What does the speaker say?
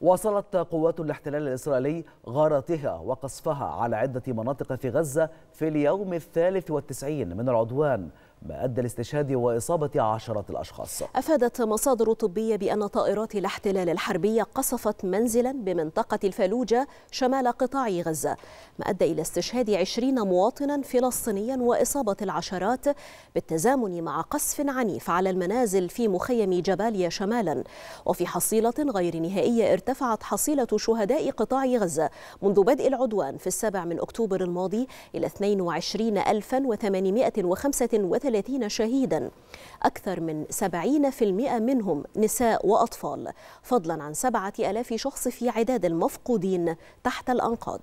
واصلت قوات الاحتلال الإسرائيلي غاراتها وقصفها على عدة مناطق في غزة في اليوم الثالث والتسعين من العدوان ما أدى لاستشهاد وإصابة عشرات الأشخاص أفادت مصادر طبية بأن طائرات الاحتلال الحربية قصفت منزلا بمنطقة الفلوجة شمال قطاع غزة ما أدى إلى استشهاد عشرين مواطنا فلسطينيا وإصابة العشرات بالتزامن مع قصف عنيف على المنازل في مخيم جباليا شمالا وفي حصيلة غير نهائية ارتفعت حصيلة شهداء قطاع غزة منذ بدء العدوان في السابع من أكتوبر الماضي إلى 22 130 شهيدا أكثر من 70% منهم نساء وأطفال فضلا عن 7000 شخص في عداد المفقودين تحت الأنقاض